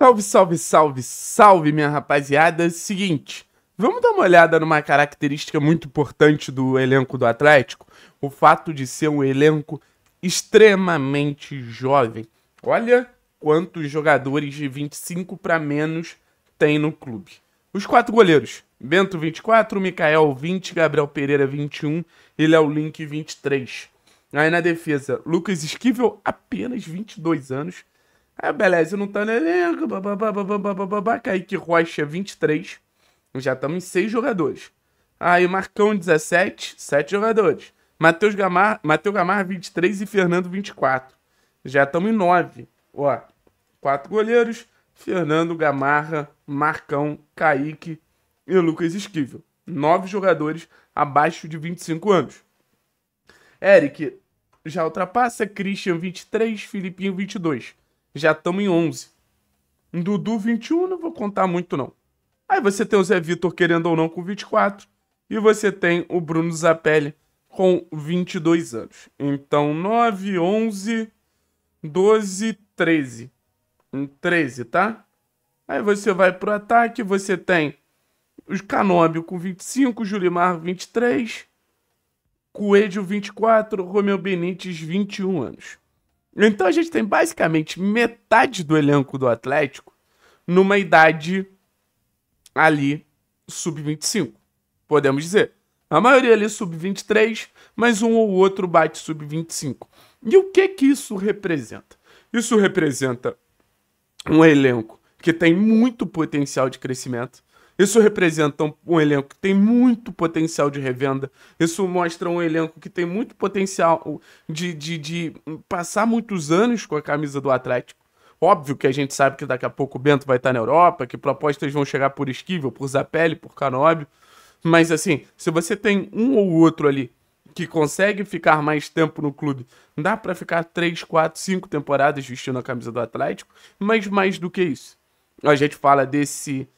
Salve, salve, salve, salve, minha rapaziada. Seguinte, vamos dar uma olhada numa característica muito importante do elenco do Atlético, o fato de ser um elenco extremamente jovem. Olha quantos jogadores de 25 para menos tem no clube. Os quatro goleiros: Bento 24, Mikael 20, Gabriel Pereira 21 e Léo Link 23. Aí na defesa, Lucas Esquivel apenas 22 anos. Ah, beleza, não tá no elenco. Kaique Rocha, 23. Já estamos em 6 jogadores. Aí ah, Marcão, 17. 7 jogadores. Matheus Gamar, Mateus Gamar, 23 e Fernando, 24. Já estamos em 9. Ó, 4 goleiros. Fernando, Gamarra, Marcão, Kaique e Lucas Esquivel. 9 jogadores abaixo de 25 anos. Eric já ultrapassa. Christian, 23. Filipinho, 22. Já estamos em 11. Dudu, 21, não vou contar muito, não. Aí você tem o Zé Vitor, querendo ou não, com 24. E você tem o Bruno Zapelli com 22 anos. Então, 9, 11, 12, 13. 13, tá? Aí você vai pro ataque, você tem os Canóbio com 25, Julimar 23, Coelho 24, Romeu Benites 21 anos. Então a gente tem basicamente metade do elenco do Atlético numa idade ali sub-25, podemos dizer. A maioria ali sub-23, mas um ou outro bate sub-25. E o que que isso representa? Isso representa um elenco que tem muito potencial de crescimento, isso representa um elenco que tem muito potencial de revenda. Isso mostra um elenco que tem muito potencial de, de, de passar muitos anos com a camisa do Atlético. Óbvio que a gente sabe que daqui a pouco o Bento vai estar tá na Europa, que propostas vão chegar por Esquivel, por Zapelli, por Canóbio. Mas assim, se você tem um ou outro ali que consegue ficar mais tempo no clube, dá para ficar 3, 4, 5 temporadas vestindo a camisa do Atlético, mas mais do que isso. A gente fala desse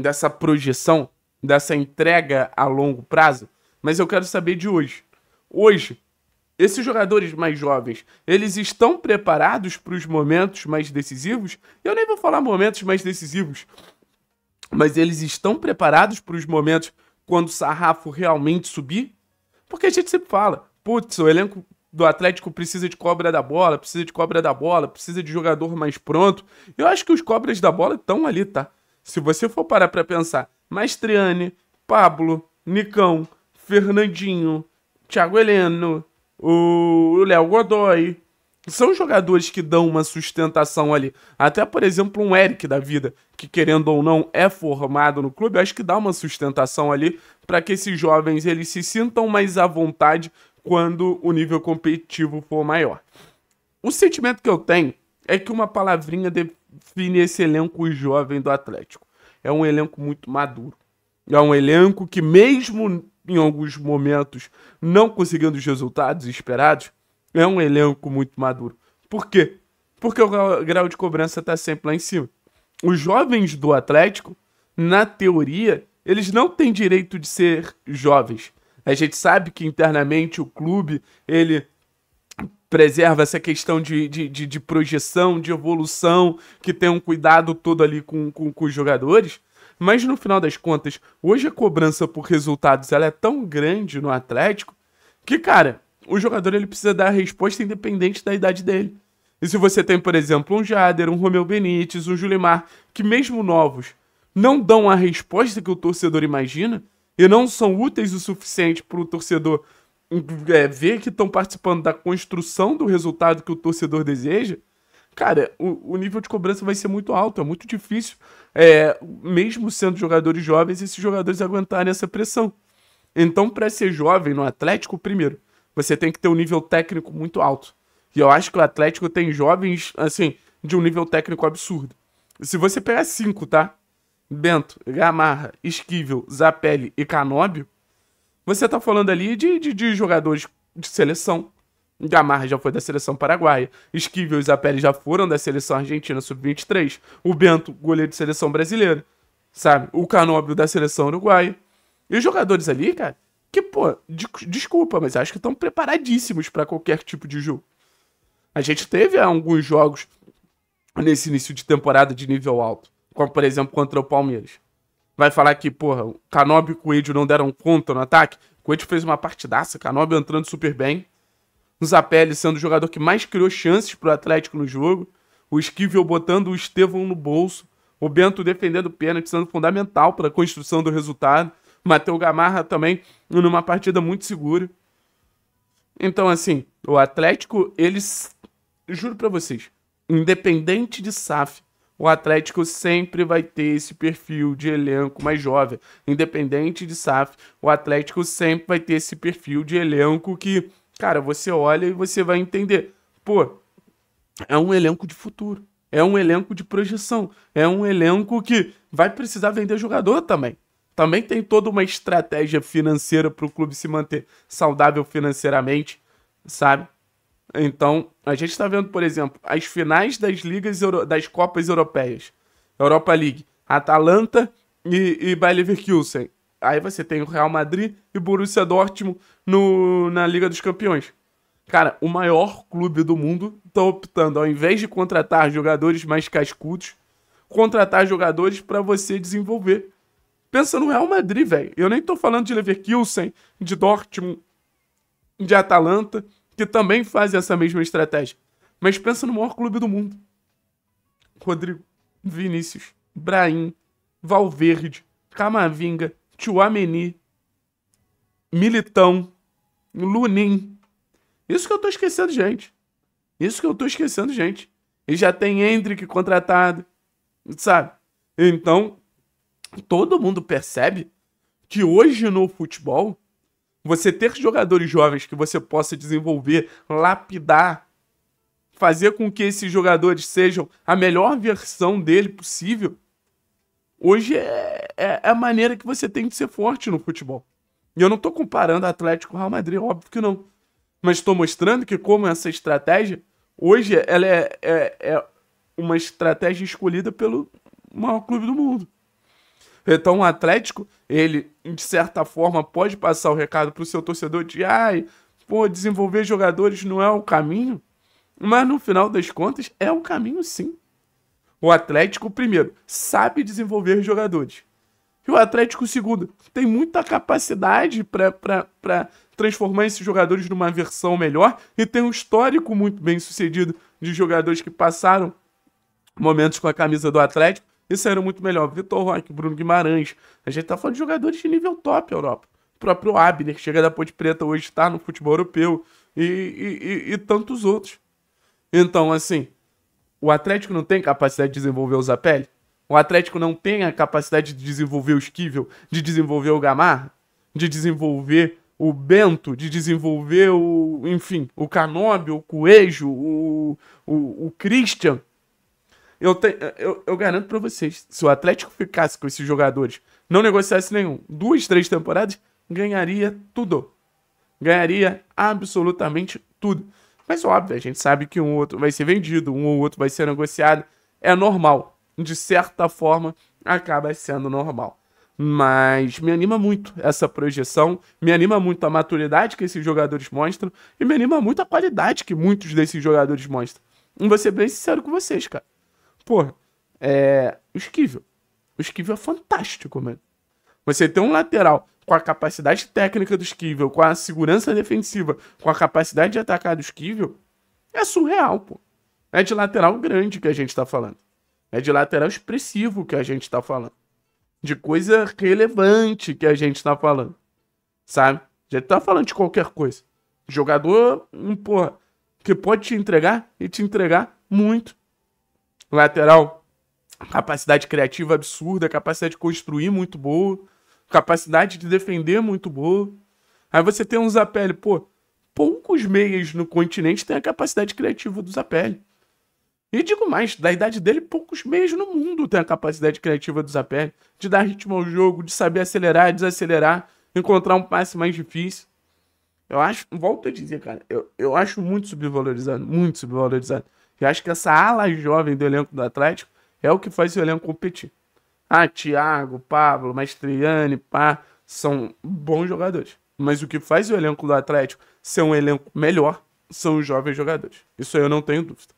dessa projeção, dessa entrega a longo prazo, mas eu quero saber de hoje. Hoje, esses jogadores mais jovens, eles estão preparados para os momentos mais decisivos? Eu nem vou falar momentos mais decisivos, mas eles estão preparados para os momentos quando o sarrafo realmente subir? Porque a gente sempre fala, putz, o elenco do Atlético precisa de cobra da bola, precisa de cobra da bola, precisa de jogador mais pronto. Eu acho que os cobras da bola estão ali, tá? Se você for parar para pensar, Mastriane, Pablo, Nicão, Fernandinho, Thiago Heleno, o Léo Godoy, são jogadores que dão uma sustentação ali. Até, por exemplo, um Eric da vida, que querendo ou não é formado no clube, acho que dá uma sustentação ali para que esses jovens eles se sintam mais à vontade quando o nível competitivo for maior. O sentimento que eu tenho é que uma palavrinha de define esse elenco jovem do Atlético. É um elenco muito maduro. É um elenco que, mesmo em alguns momentos não conseguindo os resultados esperados, é um elenco muito maduro. Por quê? Porque o grau de cobrança está sempre lá em cima. Os jovens do Atlético, na teoria, eles não têm direito de ser jovens. A gente sabe que internamente o clube ele preserva essa questão de, de, de, de projeção, de evolução, que tem um cuidado todo ali com, com, com os jogadores. Mas no final das contas, hoje a cobrança por resultados ela é tão grande no Atlético que, cara, o jogador ele precisa dar a resposta independente da idade dele. E se você tem, por exemplo, um Jader, um Romeu Benítez, um Julimar, que mesmo novos não dão a resposta que o torcedor imagina e não são úteis o suficiente para o torcedor é, ver que estão participando da construção do resultado que o torcedor deseja, cara, o, o nível de cobrança vai ser muito alto. É muito difícil, é, mesmo sendo jogadores jovens, esses jogadores aguentarem essa pressão. Então, para ser jovem no Atlético, primeiro, você tem que ter um nível técnico muito alto. E eu acho que o Atlético tem jovens, assim, de um nível técnico absurdo. Se você pegar cinco, tá? Bento, Gamarra, Esquivel, Zapelli e Canóbio, você tá falando ali de, de, de jogadores de seleção. Gamarra já foi da seleção paraguaia, Esquivel e Zapelli já foram da seleção argentina sub-23, o Bento, goleiro de seleção brasileira, sabe? O Canóbio da seleção uruguaia. E os jogadores ali, cara, que, pô, de desculpa, mas acho que estão preparadíssimos para qualquer tipo de jogo. A gente teve alguns jogos nesse início de temporada de nível alto, como por exemplo contra o Palmeiras vai falar que, porra, o e Coelho não deram conta no ataque. Coelho fez uma partidaça, Canobi entrando super bem. Zapelli sendo o jogador que mais criou chances pro Atlético no jogo. O Esquivel botando o Estevão no bolso. O Bento defendendo o pênalti, sendo fundamental para a construção do resultado. Mateu Gamarra também numa partida muito segura. Então, assim, o Atlético, eles. Juro para vocês, independente de SAF, o Atlético sempre vai ter esse perfil de elenco mais jovem. Independente de SAF, o Atlético sempre vai ter esse perfil de elenco que, cara, você olha e você vai entender. Pô, é um elenco de futuro. É um elenco de projeção. É um elenco que vai precisar vender jogador também. Também tem toda uma estratégia financeira para o clube se manter saudável financeiramente, sabe? Então, a gente está vendo, por exemplo, as finais das ligas Euro... das Copas Europeias. Europa League, Atalanta e, e Bayer Leverkusen. Aí você tem o Real Madrid e Borussia Dortmund no, na Liga dos Campeões. Cara, o maior clube do mundo está optando, ao invés de contratar jogadores mais cascudos, contratar jogadores para você desenvolver. Pensa no Real Madrid, velho. Eu nem estou falando de Leverkusen, de Dortmund, de Atalanta que também fazem essa mesma estratégia. Mas pensa no maior clube do mundo. Rodrigo, Vinícius, Brahim, Valverde, Camavinga, Tchouameni, Militão, Lunin. Isso que eu tô esquecendo, gente. Isso que eu tô esquecendo, gente. E já tem Hendrick contratado, sabe? Então, todo mundo percebe que hoje no futebol você ter jogadores jovens que você possa desenvolver, lapidar, fazer com que esses jogadores sejam a melhor versão dele possível, hoje é, é, é a maneira que você tem de ser forte no futebol. E eu não estou comparando Atlético com Real Madrid, óbvio que não. Mas estou mostrando que como essa estratégia, hoje ela é, é, é uma estratégia escolhida pelo maior clube do mundo. Então o Atlético, ele, de certa forma, pode passar o recado para o seu torcedor de ai, pô, desenvolver jogadores não é o caminho. Mas no final das contas, é o caminho sim. O Atlético, primeiro, sabe desenvolver jogadores. E o Atlético, segundo, tem muita capacidade para transformar esses jogadores numa versão melhor e tem um histórico muito bem sucedido de jogadores que passaram momentos com a camisa do Atlético isso era muito melhor. Vitor Roque, Bruno Guimarães. A gente tá falando de jogadores de nível top, Europa. O próprio Abner, que chega da Ponte Preta hoje, está no futebol europeu. E, e, e, e tantos outros. Então, assim, o Atlético não tem capacidade de desenvolver o Zapelli? O Atlético não tem a capacidade de desenvolver o Esquivel, de desenvolver o Gamarra, de desenvolver o Bento, de desenvolver o, enfim, o Canóbio, o Coelho, o, o, o Christian. Eu, te, eu, eu garanto para vocês, se o Atlético ficasse com esses jogadores, não negociasse nenhum, duas, três temporadas, ganharia tudo. Ganharia absolutamente tudo. Mas óbvio, a gente sabe que um ou outro vai ser vendido, um ou outro vai ser negociado. É normal. De certa forma, acaba sendo normal. Mas me anima muito essa projeção, me anima muito a maturidade que esses jogadores mostram e me anima muito a qualidade que muitos desses jogadores mostram. E vou ser bem sincero com vocês, cara. Pô, é. O Esquivel. O Esquivel é fantástico, mano. Você tem um lateral com a capacidade técnica do Esquivel, com a segurança defensiva, com a capacidade de atacar do Esquivel, é surreal, pô. É de lateral grande que a gente tá falando. É de lateral expressivo que a gente tá falando. De coisa relevante que a gente tá falando. Sabe? Já tá falando de qualquer coisa. Jogador, hum, porra, que pode te entregar e te entregar muito. Lateral, capacidade criativa absurda, capacidade de construir muito boa, capacidade de defender muito boa. Aí você tem um Zapelli, pô, poucos meias no continente têm a capacidade criativa do Zapelli. E digo mais, da idade dele, poucos meios no mundo têm a capacidade criativa do Zapelli, de dar ritmo ao jogo, de saber acelerar, desacelerar, encontrar um passe mais difícil. Eu acho, volto a dizer, cara, eu, eu acho muito subvalorizado, muito subvalorizado. Eu acho que essa ala jovem do elenco do Atlético é o que faz o elenco competir. Ah, Thiago, Pablo, Mastriani, pá, são bons jogadores. Mas o que faz o elenco do Atlético ser um elenco melhor são os jovens jogadores. Isso eu não tenho dúvida.